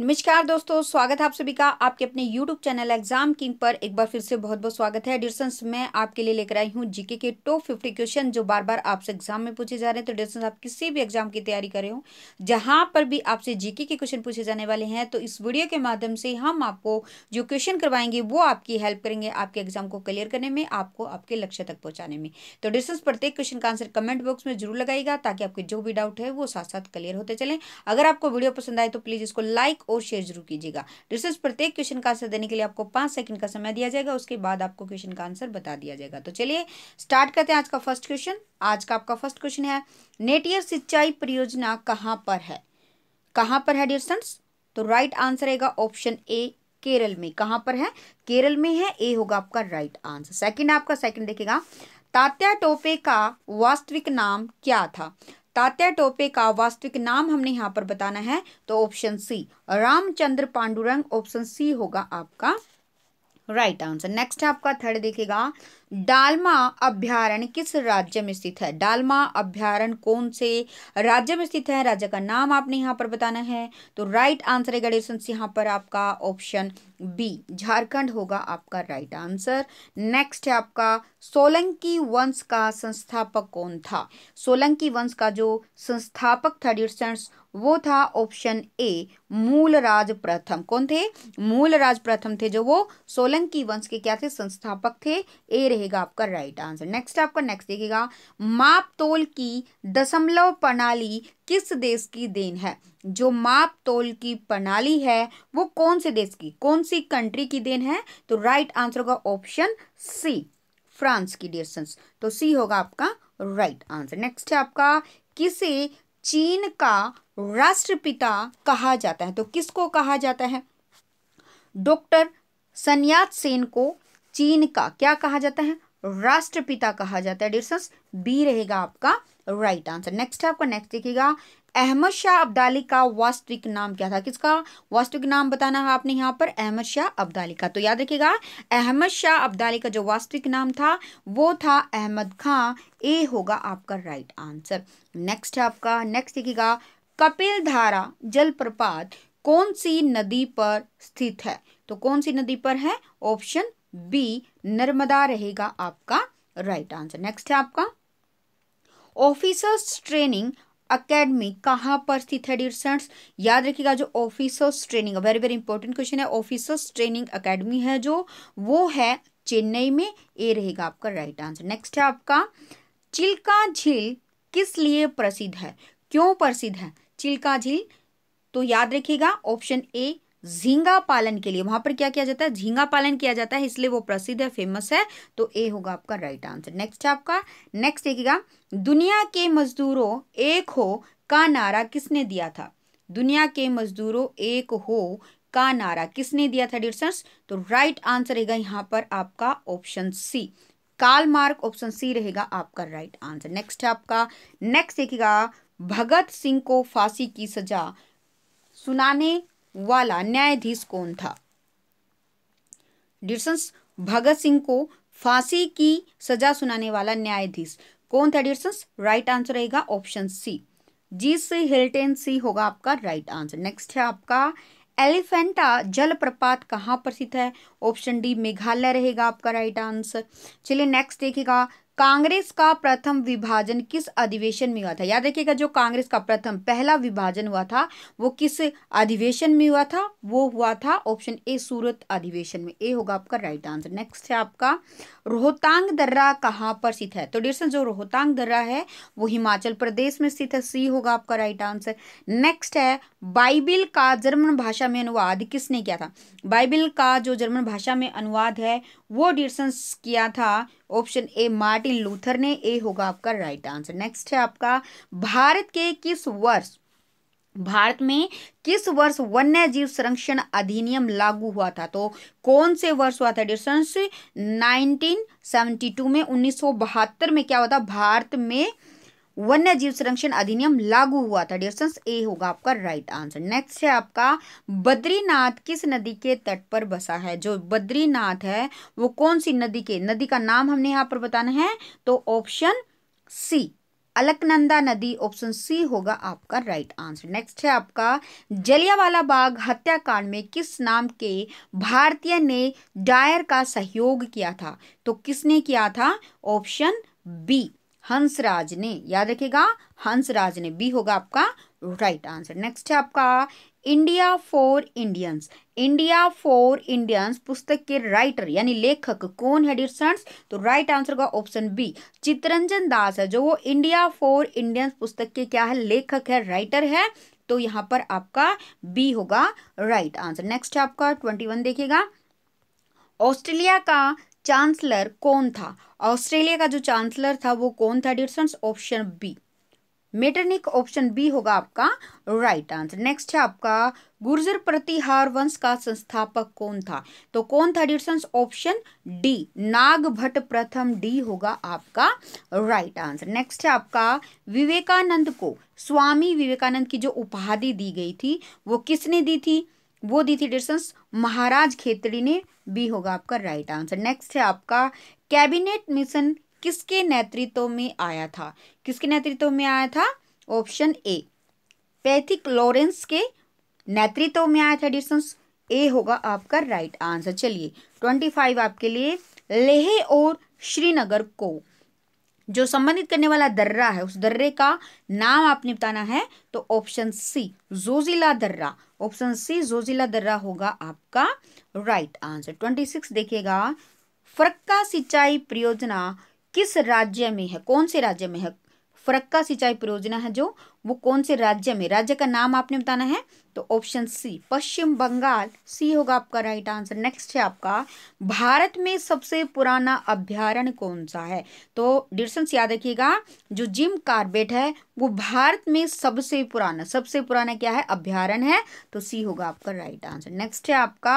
नमस्कार दोस्तों स्वागत है आप सभी का आपके अपने YouTube चैनल एग्जाम किंग पर एक बार फिर से बहुत बहुत स्वागत है डिस्टेंस मैं आपके लिए लेकर आई हूँ जीके के टॉप फिफ्टी क्वेश्चन जो बार बार आपसे एग्जाम में पूछे जा रहे हैं तो डिस्टेंस आप किसी भी एग्जाम की तैयारी कर रहे हो जहाँ पर भी आपसे जीके के क्वेश्चन पूछे जाने वाले हैं तो इस वीडियो के माध्यम से हम आपको जो क्वेश्चन करवाएंगे वो आपकी हेल्प करेंगे आपके एग्जाम को क्लियर करने में आपको आपके लक्ष्य तक पहुँचाने में तो डिस्टेंस प्रत्येक क्वेश्चन का आंसर कमेंट बॉक्स में जरूर लगाएगा ताकि आपके जो भी डाउट है वो साथ साथ क्लियर होते चले अगर आपको वीडियो पसंद आए तो प्लीज़ इसको लाइक और शेयर जरूर कीजिएगा डिस्टर्स प्रत्येक क्वेश्चन का आंसर देने के लिए आपको पाँच सेकंड का समय दिया जाएगा उसके बाद आपको क्वेश्चन का आंसर बता दिया जाएगा तो चलिए स्टार्ट करते हैं आज का फर्स्ट क्वेश्चन आज का आपका फर्स्ट क्वेश्चन है नेटियर सिंचाई परियोजना कहाँ पर है कहाँ पर है डियर तो राइट आंसर रहेगा ऑप्शन ए केरल में कहाँ पर है केरल में है ए होगा आपका राइट आंसर सेकंड आपका सेकंड देखेगा तात्या टोपे का वास्तविक नाम क्या था तात्या टोपे का वास्तविक नाम हमने यहाँ पर बताना है तो option C Ramchandra Pandurang option C होगा आपका राइट आंसर नेक्स्ट है आपका थर्ड देखिएगा डालमा अभ्यारण किस राज्य में स्थित है डालमा अभ्यारण कौन से राज्य में स्थित है राज्य का नाम आपने यहाँ पर बताना है तो राइट आंसर है गणेशंस यहाँ पर आपका ऑप्शन बी झारखंड होगा आपका राइट आंसर नेक्स्ट है आपका सोलंकी वंश का संस्थापक कौन था सोलंकी वंश का जो संस्थापक था डिस्टेंस वो था ऑप्शन ए मूलराज प्रथम कौन थे मूलराज प्रथम थे जो वो सोलंकी वंश के क्या थे संस्थापक थे ए रहेगा आपका राइट आंसर नेक्स्ट आपका नेक्स्ट देखिएगा माप तोल की दशमलव प्रणाली किस देश की देन है जो माप तोल की प्रणाली है वो कौन से देश की कौन सी कंट्री की देन है तो राइट आंसर होगा ऑप्शन सी फ्रांस की डियर सन्स तो सी होगा आपका राइट आंसर नेक्स्ट है आपका किसे चीन का राष्ट्रपिता कहा जाता है तो किसको कहा जाता है डॉक्टर सन्यात सेन को चीन का क्या कहा जाता है राष्ट्रपिता कहा जाता है डिस्टेंस बी रहेगा आपका राइट आंसर नेक्स्ट आपका नेक्स्ट देखिएगा अहमद शाह अब्दाली का वास्तविक नाम क्या था किसका वास्तविक नाम बताना है आपने यहाँ पर अहमद शाह अब्दाली का तो याद रखिएगा अहमद शाह अब्दाली का जो वास्तविक नाम था वो था अहमद खां ए होगा आपका राइट आंसर नेक्स्ट है आपका नेक्स्ट देखिएगा कपिल धारा जलप्रपात कौन सी नदी पर स्थित है तो कौन सी नदी पर है ऑप्शन बी नर्मदा रहेगा आपका राइट आंसर नेक्स्ट है आपका ऑफिसर्स ट्रेनिंग अकेडमी कहाँ पर स्थित है डियर स्टूडेंट्स याद रखिएगा जो officers training very very important question है ऑफिसर्स ट्रेनिंग अकेडमी है जो वो है चेन्नई में ए रहेगा आपका राइट आंसर नेक्स्ट है आपका चिल्का झील किस लिए प्रसिद्ध है क्यों प्रसिद्ध है चिल्का झील तो याद रखिएगा ऑप्शन ए झींगा पालन के लिए वहां पर क्या किया जाता है झींगा पालन किया जाता है इसलिए वो प्रसिद्ध है फेमस है तो ए होगा आपका राइट आंसर नेक्स्ट है आपका नेक्स्ट देखिएगा दुनिया के मजदूरों एक हो का नारा किसने दिया था दुनिया के मजदूरों एक हो का नारा किसने दिया था डियर्सर्स तो राइट आंसर रहेगा यहाँ पर आपका ऑप्शन सी काल मार्क ऑप्शन सी रहेगा आपका राइट आंसर नेक्स्ट है आपका नेक्स्ट देखिएगा भगत सिंह को फांसी की सजा सुनाने वाला न्यायाधीश कौन था डियर्सन्स भगत सिंह को फांसी की सजा सुनाने वाला न्यायाधीश कौन था डियर्सन्स राइट आंसर रहेगा ऑप्शन सी जी से हिल्टेन सी होगा आपका राइट आंसर नेक्स्ट है आपका एलिफेंटा जलप्रपात कहाँ पर स्थित है ऑप्शन डी मेघालय रहेगा आपका राइट आंसर चलिए नेक्स्ट देखिएगा कांग्रेस का प्रथम विभाजन किस अधिवेशन में हुआ था याद रखिएगा जो कांग्रेस का प्रथम पहला विभाजन हुआ था वो किस अधिवेशन में हुआ था वो हुआ था ऑप्शन ए सूरत अधिवेशन में ए होगा आपका राइट आंसर नेक्स्ट है आपका रोहतांग दर्रा कहाँ पर स्थित है तो डियर जो रोहतांग दर्रा है वो हिमाचल प्रदेश में स्थित है सी होगा आपका राइट आंसर नेक्स्ट है बाइबिल का जर्मन भाषा में अनुवाद किसने किया था बाइबिल का जो जर्मन भाषा में अनुवाद है वो डियर किया था ऑप्शन ए मार्टिन लूथर ने ए होगा आपका राइट आंसर नेक्स्ट है आपका भारत के किस वर्ष भारत में किस वर्ष वन्य जीव संरक्षण अधिनियम लागू हुआ था तो कौन से वर्ष हुआ था डिस्टेंस 1972 में 1972 में क्या हुआ था भारत में वन्य जीव संरक्षण अधिनियम लागू हुआ था डियर्सन्स ए होगा आपका राइट आंसर नेक्स्ट है आपका बद्रीनाथ किस नदी के तट पर बसा है जो बद्रीनाथ है वो कौन सी नदी के नदी का नाम हमने यहाँ पर बताना है तो ऑप्शन सी अलकनंदा नदी ऑप्शन सी होगा आपका राइट आंसर नेक्स्ट है आपका जलियावाला बाग हत्याकांड में किस नाम के भारतीय ने डायर का सहयोग किया था तो किसने किया था ऑप्शन बी हंसराज ने याद रखेगा हंसराज ने बी होगा आपका राइट आंसर नेक्स्ट है आपका India for Indians India for Indians पुस्तक के राइटर यानी लेखक कौन है डिस्टर्स तो राइट आंसर का ऑप्शन बी चित्रंजन दास है जो वो इंडिया फॉर इंडियंस पुस्तक के क्या है लेखक है राइटर है तो यहाँ पर आपका बी होगा राइट आंसर नेक्स्ट है आपका ट्वेंटी वन देखिएगा ऑस्ट्रेलिया का चांसलर कौन था ऑस्ट्रेलिया का जो चांसलर था वो कौन था distance option B Metternich option B होगा आपका राइट आंसर नेक्स्ट है आपका गुर्जर प्रतिहार वंश का संस्थापक कौन था तो कौन था distance option D Nag Bhatt प्रथम डी होगा आपका राइट आंसर नेक्स्ट है आपका विवेकानंद को स्वामी विवेकानंद की जो उपाधि दी गई थी वो किसने दी थी वो दी थी डिस्टेंस महाराज खेतड़ी ने बी होगा आपका राइट आंसर नेक्स्ट है आपका कैबिनेट मिशन किसके नेतृत्व में आया था किसके नेतृत्व में आया था ऑप्शन ए पैथिक लॉरेंस के नेतृत्व में आया था डिस्टेंस ए होगा आपका राइट आंसर चलिए ट्वेंटी फाइव आपके लिए लेह और श्रीनगर को जो संबंधित करने वाला दर्रा है उस दर्रे का नाम आपने बताना है तो ऑप्शन सी जोजिला दर्रा ऑप्शन सी जोजिला दर्रा होगा आपका राइट आंसर ट्वेंटी सिक्स देखिएगा फरक्का सिंचाई परियोजना किस राज्य में है कौन से राज्य में है फरक्का सिंचाई परियोजना है जो वो कौन से राज्य में राज्य का नाम आपने बताना है तो ऑप्शन सी पश्चिम बंगाल सी होगा आपका राइट आंसर नेक्स्ट है आपका भारत में सबसे पुराना अभ्यारण कौन सा है तो डिशंस याद रखिएगा जो जिम कार्बेट है वो भारत में सबसे पुराना सबसे पुराना क्या है अभ्यारण है तो सी होगा आपका राइट आंसर नेक्स्ट है आपका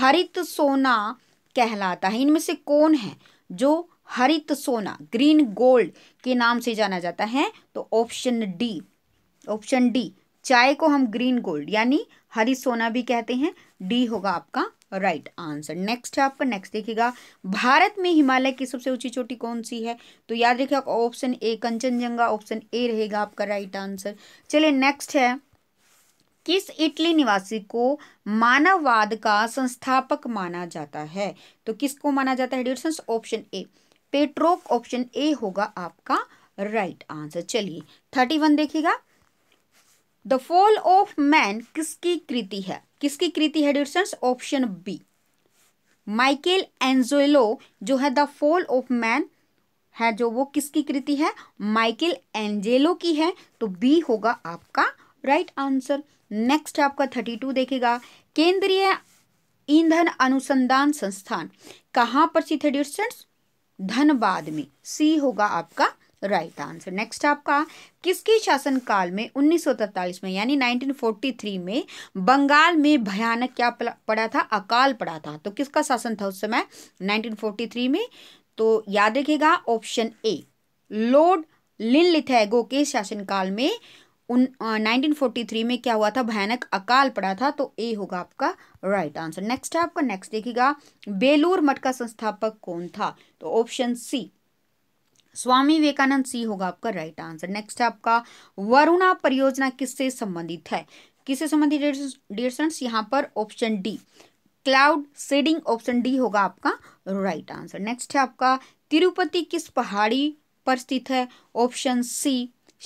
हरित सोना कहलाता है इनमें से कौन है जो हरित सोना ग्रीन गोल्ड के नाम से जाना जाता है तो ऑप्शन डी ऑप्शन डी चाय को हम ग्रीन गोल्ड यानी हरी सोना भी कहते हैं डी होगा आपका राइट आंसर नेक्स्ट है आपका नेक्स्ट देखिएगा भारत में हिमालय की सबसे ऊंची चोटी कौन सी है तो याद रखिएगा option A Kanchenjunga option A रहेगा आपका राइट आंसर चलिए नेक्स्ट है किस इटली निवासी को मानववाद का संस्थापक माना जाता है तो किसको माना जाता है ऑप्शन ए पेट्रोक ऑप्शन ए होगा आपका राइट आंसर चलिए थर्टी वन देखिएगा द फॉल ऑफ मैन किसकी कृति है किसकी कृति है distance option B Michelangelo जो है द फॉल ऑफ मैन है जो वो किसकी कृति है माइकेल एंजेलो की है तो बी होगा आपका राइट आंसर नेक्स्ट आपका थर्टी टू देखेगा केंद्रीय ईंधन अनुसंधान संस्थान कहाँ पर स्थित है डिस्टेंस धनबाद में सी होगा आपका राइट right आंसर नेक्स्ट आपका किसके शासनकाल में 1943 में यानी 1943 में बंगाल में भयानक क्या पड़ा था अकाल पड़ा था तो किसका शासन था उस समय 1943 में तो याद रखेगा ऑप्शन ए लॉर्ड लिन लिथैगो के शासनकाल में उन नाइनटीन में क्या हुआ था भयानक अकाल पड़ा था तो ए होगा आपका राइट आंसर नेक्स्ट है आपका नेक्स्ट देखिएगा बेलूर मठ का संस्थापक कौन था तो ऑप्शन सी स्वामी विवेकानंद सी होगा आपका राइट आंसर नेक्स्ट है आपका वरुणा परियोजना किससे संबंधित है किससे संबंधित डियर डियर्सन्स यहाँ पर option D cloud seeding option D होगा आपका राइट आंसर नेक्स्ट है आपका तिरुपति किस पहाड़ी पर स्थित है ऑप्शन सी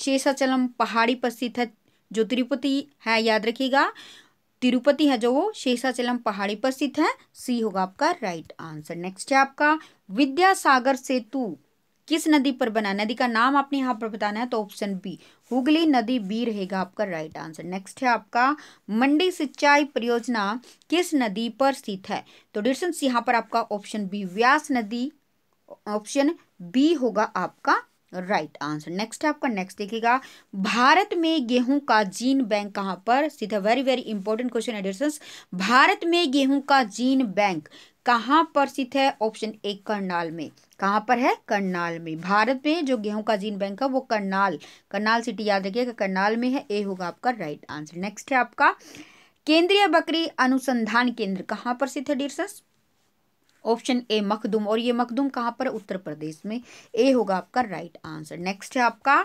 शेषाचलम पहाड़ी पर स्थित है जो तिरुपति है याद रखिएगा तिरुपति है जो वो शेषाचलम पहाड़ी पर स्थित है सी होगा आपका राइट आंसर नेक्स्ट है आपका विद्यासागर सेतु किस नदी पर बना नदी का नाम आपने यहाँ पर बताना है तो ऑप्शन बी हुगली नदी बी रहेगा आपका राइट आंसर नेक्स्ट है आपका मंडी सिंचाई परियोजना किस नदी पर स्थित है तो डिस्टेंस यहाँ पर आपका ऑप्शन बी व्यास नदी ऑप्शन बी होगा आपका राइट आंसर नेक्स्ट है आपका नेक्स्ट देखिएगा भारत में गेहूं का जीन बैंक कहाँ पर सीधा very very important question edition Bharat में गेहूं का जीन बैंक कहाँ पर स्थित है ऑप्शन ए करनाल में कहाँ पर है करनाल में भारत में जो गेहूं का जीन बैंक है वो करनाल करनाल सिटी याद रखिएगा करनाल में है ए होगा आपका राइट आंसर नेक्स्ट है आपका केंद्रीय बकरी अनुसंधान केंद्र कहाँ पर स्थित है डियर्सन्स ऑप्शन ए मखदुम और ये मखदुम कहाँ पर उत्तर प्रदेश में ए होगा आपका राइट आंसर नेक्स्ट है आपका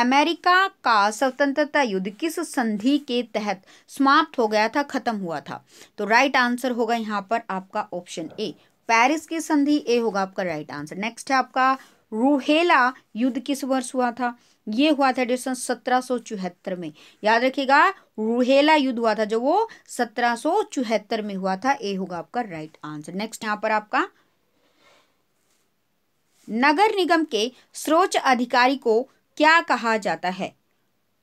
अमेरिका का स्वतंत्रता युद्ध किस संधि के तहत समाप्त हो गया था खत्म हुआ था तो राइट आंसर होगा यहाँ पर आपका ऑप्शन ए पेरिस की संधि ए होगा आपका राइट आंसर नेक्स्ट है आपका रूहेला युद्ध किस वर्ष हुआ था ये हुआ था एडिसन सत्रह में याद रखिएगा रूहेला युद्ध हुआ था जो वो सत्रह में हुआ था ए होगा आपका राइट आंसर नेक्स्ट यहां पर आपका नगर निगम के सर्वोच्च अधिकारी को क्या कहा जाता है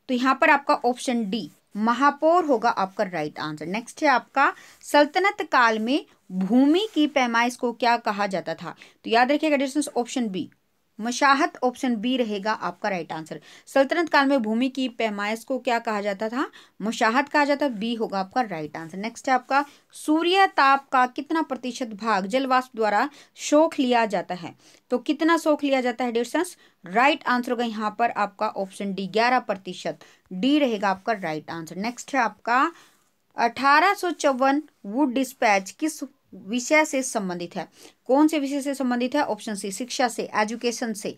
तो यहां पर आपका ऑप्शन डी महापौर होगा आपका राइट आंसर नेक्स्ट है आपका सल्तनत काल में भूमि की पैमाइश को क्या कहा जाता था तो याद रखिएगा ऑप्शन बी मशाहत ऑप्शन बी रहेगा आपका राइट आंसर सल्तनत काल में भूमि की पैमाइश को क्या कहा जाता था मशाहत कहा जाता बी होगा आपका राइट आंसर नेक्स्ट है आपका सूर्य ताप का कितना प्रतिशत भाग जलवाष्प द्वारा शोख लिया जाता है तो कितना शोख लिया जाता है डिस्टेंस राइट आंसर होगा यहाँ पर आपका ऑप्शन डी ग्यारह प्रतिशत डी रहेगा आपका राइट आंसर नेक्स्ट है आपका अठारह वुड डिस्पैच किस विषय से संबंधित है कौन से विषय से संबंधित है ऑप्शन सी शिक्षा से एजुकेशन से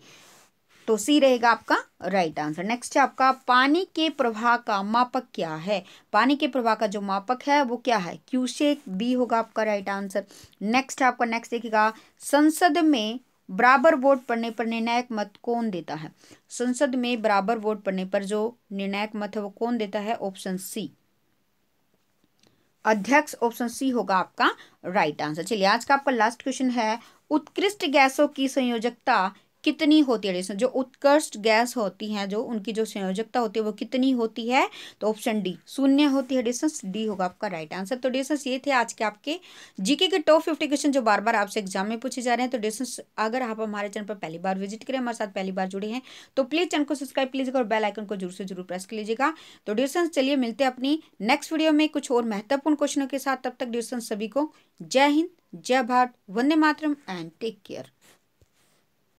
तो सी रहेगा आपका राइट आंसर नेक्स्ट है आपका पानी के प्रवाह का मापक क्या है पानी के प्रवाह का जो मापक है वो क्या है से बी होगा आपका राइट आंसर नेक्स्ट है आपका नेक्स्ट देखिएगा संसद में बराबर वोट पड़ने पर निर्णायक मत कौन देता है संसद में बराबर वोट पड़ने पर जो निर्णायक मत है वो कौन देता है ऑप्शन सी अध्यक्ष ऑप्शन सी होगा आपका राइट आंसर चलिए आज का आपका लास्ट क्वेश्चन है उत्कृष्ट गैसों की संयोजकता कितनी होती है जो उत्कृष्ट गैस होती है जो उनकी जो संयोजकता होती है वो कितनी होती है तो ऑप्शन डी शून्य होती है डिस्टेंस डी होगा आपका राइट आंसर तो डिस्टेंस ये थे आज के आपके जीके के टॉप फिफ्टी क्वेश्चन जो बार बार आपसे एग्जाम में पूछे जा रहे हैं तो डिस्टेंस अगर आप हमारे चैनल पर पहली बार विजिट करें हमारे साथ पहली बार जुड़े हैं तो प्लीज़ चैनल को सब्सक्राइब लीजिएगा और बेल आइकन को जरूर से जरूर प्रेस कर लीजिएगा तो डिस्टेंस चलिए मिलते हैं अपनी नेक्स्ट वीडियो में कुछ और महत्वपूर्ण क्वेश्चनों के साथ तब तक डिस्टेंस सभी को जय हिंद जय भारत वंदे मातरम एंड टेक केयर